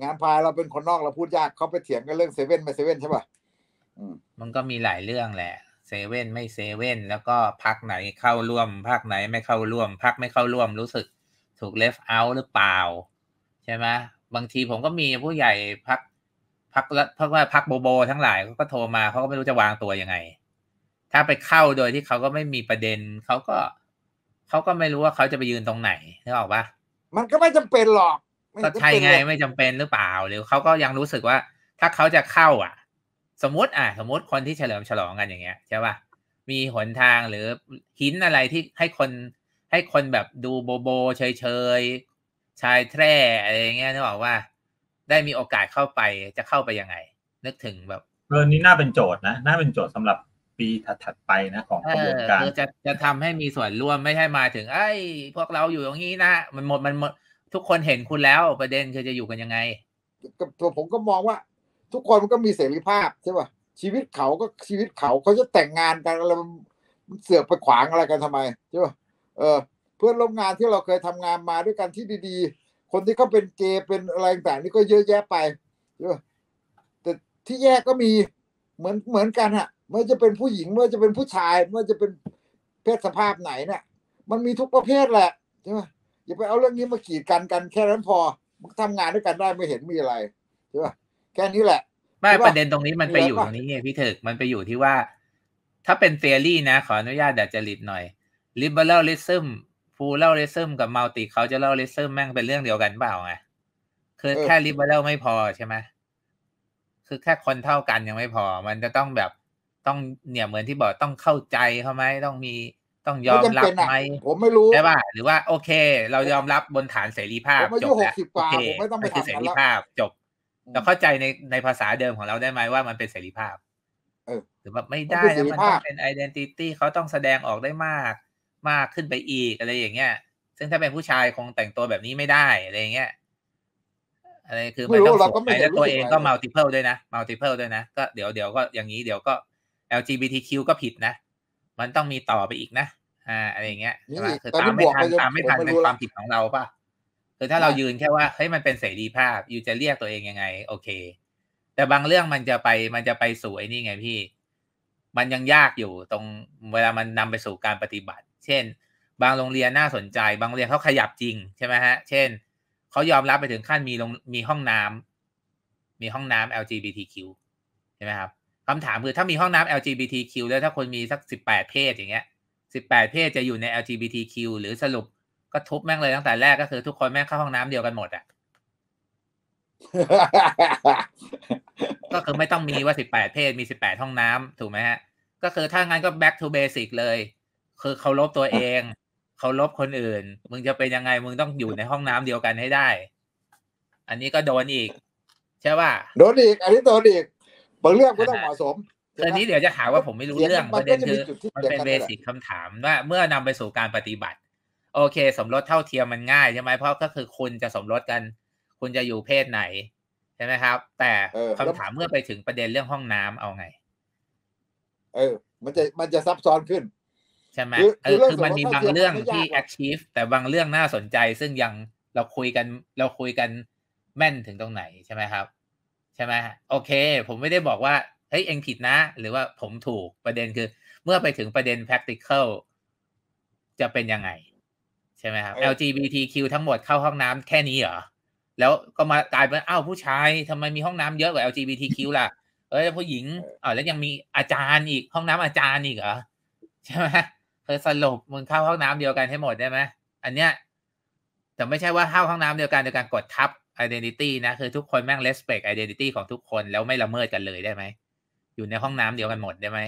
งานพายเราเป็นคนนอกเราพูดยาก เขาไปเถียงกันเรื่องเซเว่นไม่เซเว่นใช่ป่ะมันก็มีหลายเรื่องแหละเซเว่นไม่เซเว่นแล้วก็พักไหนเข้าร่วมพักไหนไม่เข้าร่วม พักไม่เข้าร่วมรู้สึกถูกเลฟเอาหรือเปล่า ใช่ไหมบางทีผมก็มีผู้ใหญ่พักพักเพราะว่าพักโบโบทั้งหลายเขาก็โทรมาเขาก็ไม่รู้จะวางตัวยังไง ถ้าไปเข้าโดยที่เขาก็ไม่มีประเด็นเขาก็เขาก็ไม่รู้ว่าเขาจะไปยืนตรงไหนนึกออกปะมันก็ไม่จำเป็นหรอกก็ใช่ไงไม่จำเป็นหรือเปล่าหรือเขาก็ยังรู้สึกว่า ถ้าเขาจะเข้า อ่ะ สมมติอ่ะสมมติคนที่เฉลิมฉลองกันอย่างเงี้ยใช่ป่ะมีหนทางหรือหินอะไรที่ให้คน ให้คนแบบดูโบโบเฉยเฉยชายแท้อะไรเงี้ยนึกออกว่า ได้มีโอกาสเข้าไปจะเข้าไปยังไง นึกถึงแบบเรื่องนี้น่าเป็นโจทย์นะน่าเป็นโจทย์สำหรับปีถัดๆไปนะ ของกระบวนการจะจะทำให้มีส่วนร่วมไม่ใช่มาถึงไอ้พวกเราอยู่ตรงนี้นะมันหมดมันหมดทุกคนเห็นคุณแล้วประเด็นคือจะอยู่กันยังไงตัวผมก็มองว่าทุกคนมันก็มีเสรีภาพใช่ป่ะชีวิตเขาก็ชีวิตเขาเขาจะแต่งงานกันอะไรมันเสือกไปขวางอะไรกันทำไมใช่ป่ะเออ เพื่อนร่วมงานที่เราเคยทำงานมาด้วยกันที่ดีๆ คนที่เขาเป็นเกย์เป็นอะไรต่างๆนี่ก็เยอะแยะไปใช่ป่ะแต่ที่แยกก็มีเหมือนเหมือนกันฮะไม่ว่าจะเป็นผู้หญิงไม่ว่าจะเป็นผู้ชายไม่ว่าจะเป็นเพศสภาพไหนเนี่ยมันมีทุกประเภทแหละใช่ป่ะอย่าไปเอาเรื่องนี้มาขีดกันกันแค่นั้นพอมันทำงานด้วยกันได้ไม่เห็นมีอะไรใช่ป่ะแค่นี้แหละไม่ประเด็นตรงนี้มันไปอยู่ตรงนี้ไงพี่ถึกมันไปอยู่ที่ว่า ถ้าเป็นเฟอรี่ นะ ขออนุญาตดัดจริตหน่อย liberalism ลอร์ล l ซึมกับมัลติเขาจะเล่าลิซึมแม่งเป็นเรื่องเดียวกันเปล่าไงคือแค่ลบอร์เ a ลไม่พอใช่ไหมคือแค่คนเท่ากันยังไม่พอ มันจะต้องแบบต้องเนี่ยเหมือนที่บอกต้องเข้าใจเขาไหมต้องมีต้องยอมรับไหมผมไม่รู้ใช่ป่ะหรือว่าโอเค เรายอมรับบนฐานเสรีภาพ จบแล้วโอเคไม่คือเสรีภาพจบเราเข้าใจในในภาษาเดิมของเราได้ไหมว่ามันเป็นเสรีภาพหรือว่าไม่ได้แล้วมันต้องเป็นไอดีนิตี้เขาต้องแสดงออกได้มากมากขึ้นไปอีกอะไรอย่างเงี้ยซึ่งถ้าเป็นผู้ชายคงแต่งตัวแบบนี้ไม่ได้อะไรอย่างเงี้ยอะไรคือมันต้องสวยแล้วตัวเองก็มัลติเพิลด้วยนะมัลติเพิลด้วยนะ ก็เดี๋ยวเดี๋ยวก็อย่างนี้เดี๋ยวก็ LGBTQ ก็ผิดนะมันต้องมีต่อไปอีกนะ อ่าอะไรเงี้ยคือตามไม่ทันตามไม่ทันเป็นความผิดของเราป่ะคือถ้าเรายืนแค่ว่าเฮ้ยมันเป็นเสรีภาพ อยู่จะเรียกตัวเองยังไงโอเค แต่บางเรื่องมันจะไปมันจะไปสู่ไอ้นี่ไงพี่ มันยังยากอยู่ตรงเวลามันนำไปสู่การปฏิบัติ เช่น บางโรงเรียนน่าสนใจ บางโรงเรียนเขาขยับจริงใช่ไหมฮะ เช่น เขายอมรับไปถึงขั้นมีมีห้องน้ำ มีห้องน้ำ LGBTQ ใช่ไหมครับคำถามคือถ้ามีห้องน้ำ LGBTQ แล้วถ้าคนมีสักสิบแปดเพศอย่างเงี้ยสิบแปดเพศจะอยู่ใน LGBTQ หรือสรุปก็ทุบแม่งเลยตั้งแต่แรกก็คือทุกคนแม่งเข้าห้องน้ำเดียวกันหมดอ่ะก็คือไม่ต้องมีว่าสิบแปดเพศ มีสิบแปดห้องน้ำถูกไหมฮะก็คือถ้างั้นก็ back to basic เลย คือเคารพตัวเองเคารพคนอื่น มึงจะเป็นยังไงมึงต้องอยู่ในห้องน้ำเดียวกันให้ได้ อันนี้ก็โดนอีกใช่ป่ะโดนอีก อันนี้โดนอีกบางเรื่องก็ต้องเหมาะสมตอนนี้เดี๋ยวจะหาว่าผมไม่รู้เรื่องประเด็นคือมันเป็นเบสิกคำถามว่าเมื่อนำไปสู่การปฏิบัติ โอเค สมรสเท่าเทียมมันง่ายใช่ไหมเพราะก็คือคุณจะสมรสกัน คุณจะอยู่เพศไหนใช่ไหมครับ แต่คำถามเมื่อไปถึงประเด็นเรื่องห้องน้ำเอาไง เออมันจะมันจะซับซ้อนขึ้น ใช่ไหมเออคือมันมีบางเรื่องที่ achieve แต่บางเรื่องน่าสนใจซึ่งยังเราคุยกันเราคุยกันแม่นถึงตรงไหนใช่ไหมครับใช่ไหมโอเค ผมไม่ได้บอกว่าเฮ้ย เองผิดนะ หรือว่าผมถูกประเด็นคือ เมื่อไปถึงประเด็น practical จะเป็นยังไงใช่ไหมครับ LGBTQ ทั้งหมดเข้าห้องน้ำแค่นี้เหรอ แล้วก็มากลายเป็นอ้าวผู้ชายทำไมมีห้องน้ำเยอะกว่า LGBTQ ล่ะเอ้ย ผู้หญิงอ๋อแล้วยังมีอาจารย์อีกห้องน้ำอาจารย์อีกเหรอใช่ไหมเธอสรุปมึงเข้าห้องน้ำเดียวกันให้หมดได้ไหมอันเนี้ยแต่ไม่ใช่ว่าเข้าห้องน้ำเดียวกันโดยการกดทับอดีนิตี้นะ คือทุกคนแม่งเลสเปกไอดีนิตี้ของทุกคน แล้ว ไม่ ละเมิด กันเลยได้ไหม อยู่ในห้องน้ำเดียวกันหมดได้ไหม